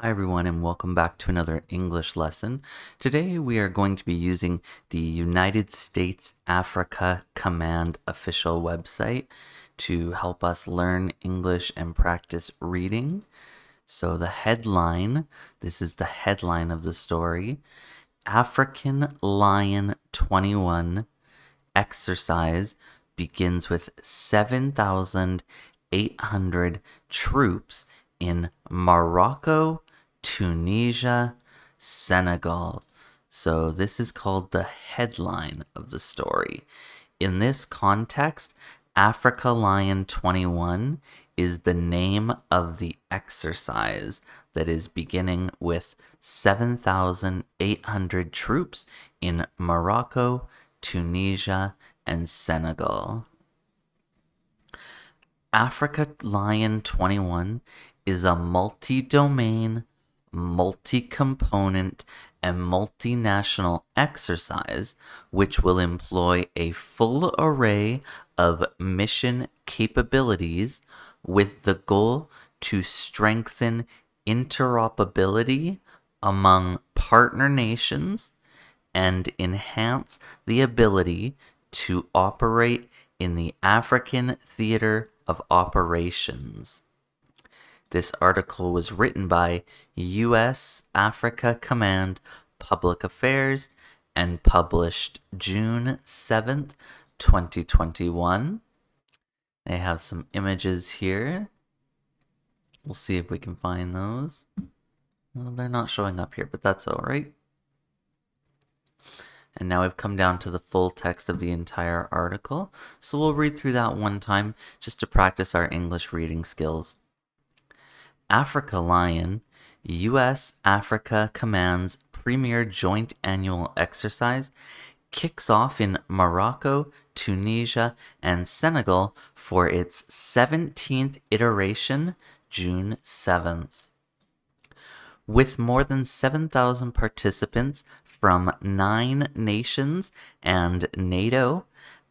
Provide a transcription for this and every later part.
Hi everyone and welcome back to another English lesson. Today we are going to be using the United States Africa Command official website to help us learn English and practice reading. So the headline, this is the headline of the story, African Lion 21 exercise begins with 7,800 troops in Morocco Tunisia, Senegal. So this is called the headline of the story. In this context, Africa Lion 21 is the name of the exercise that is beginning with 7,800 troops in Morocco, Tunisia, and Senegal. Africa Lion 21 is a multi domain multi component, and multinational exercise, which will employ a full array of mission capabilities with the goal to strengthen interoperability among partner nations and enhance the ability to operate in the African theater of operations. This article was written by U.S. Africa Command Public Affairs and published June 7th, 2021. They have some images here. We'll see if we can find those. Well, they're not showing up here, but that's all right. And now we've come down to the full text of the entire article. So we'll read through that one time just to practice our English reading skills. Africa Lion, U.S. Africa Command's premier joint annual exercise, kicks off in Morocco, Tunisia, and Senegal for its 17th iteration June 7th. With more than 7,000 participants from nine nations and NATO,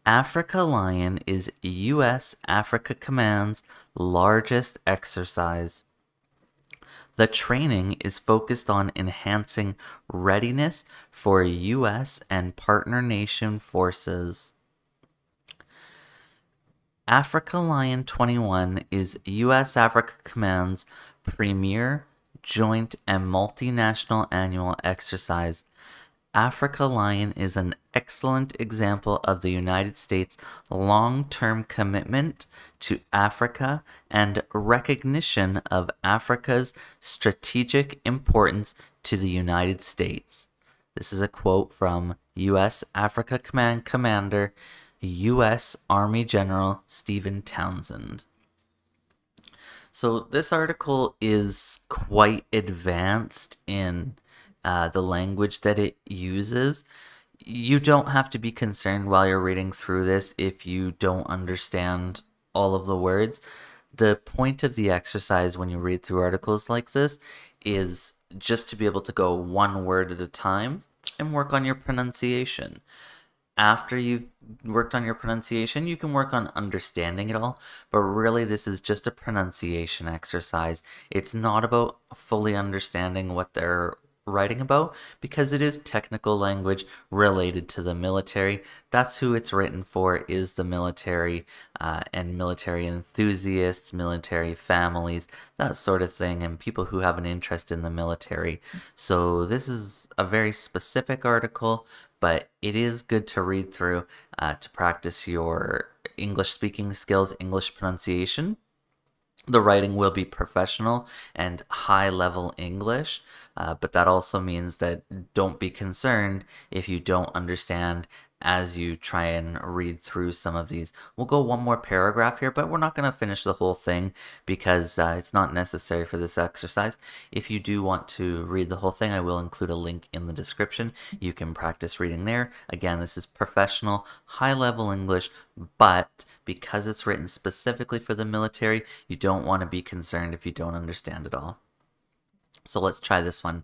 Africa Lion is U.S. Africa Command's largest exercise. The training is focused on enhancing readiness for U.S. and partner nation forces. Africa Lion 21 is U.S. Africa Command's premier joint and multinational annual exercise. Africa Lion is an excellent example of the United States' long term commitment to Africa and recognition of Africa's strategic importance to the United States. This is a quote from U.S. Africa Command Commander, U.S. Army General Stephen Townsend. So, this article is quite advanced in uh, the language that it uses you don't have to be concerned while you're reading through this if you don't understand all of the words. The point of the exercise when you read through articles like this is just to be able to go one word at a time and work on your pronunciation. After you've worked on your pronunciation, you can work on understanding it all, but really, this is just a pronunciation exercise. It's not about fully understanding what they're writing about because it is technical language related to the military. That's who it's written for is the military uh, and military enthusiasts, military families, that sort of thing, and people who have an interest in the military. So this is a very specific article, but it is good to read through uh, to practice your English speaking skills, English pronunciation, the writing will be professional and high level English, uh, but that also means that don't be concerned if you don't understand as you try and read through some of these. We'll go one more paragraph here, but we're not going to finish the whole thing because uh, it's not necessary for this exercise. If you do want to read the whole thing, I will include a link in the description. You can practice reading there. Again, this is professional, high-level English, but because it's written specifically for the military, you don't want to be concerned if you don't understand it all. So let's try this one.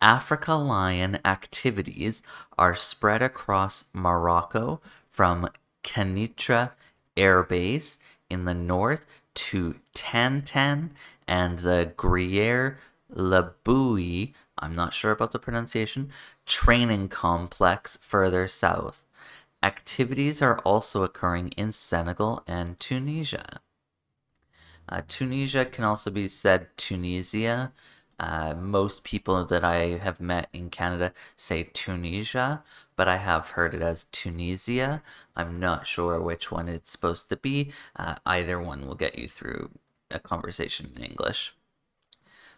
Africa Lion activities are spread across Morocco from Kenitra Air Base in the north to Tantan and the Gruyere Labouille, I'm not sure about the pronunciation, training complex further south. Activities are also occurring in Senegal and Tunisia. Uh, Tunisia can also be said Tunisia, uh, most people that I have met in Canada say Tunisia, but I have heard it as Tunisia. I'm not sure which one it's supposed to be. Uh, either one will get you through a conversation in English.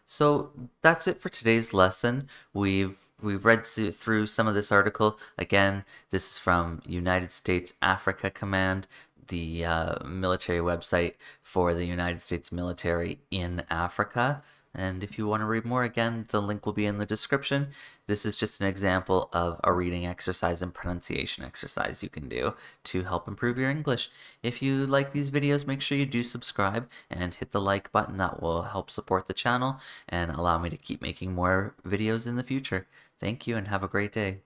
So that's it for today's lesson. We've we've read through some of this article. Again, this is from United States Africa Command, the uh, military website for the United States military in Africa. And if you want to read more, again, the link will be in the description. This is just an example of a reading exercise and pronunciation exercise you can do to help improve your English. If you like these videos, make sure you do subscribe and hit the like button. That will help support the channel and allow me to keep making more videos in the future. Thank you and have a great day.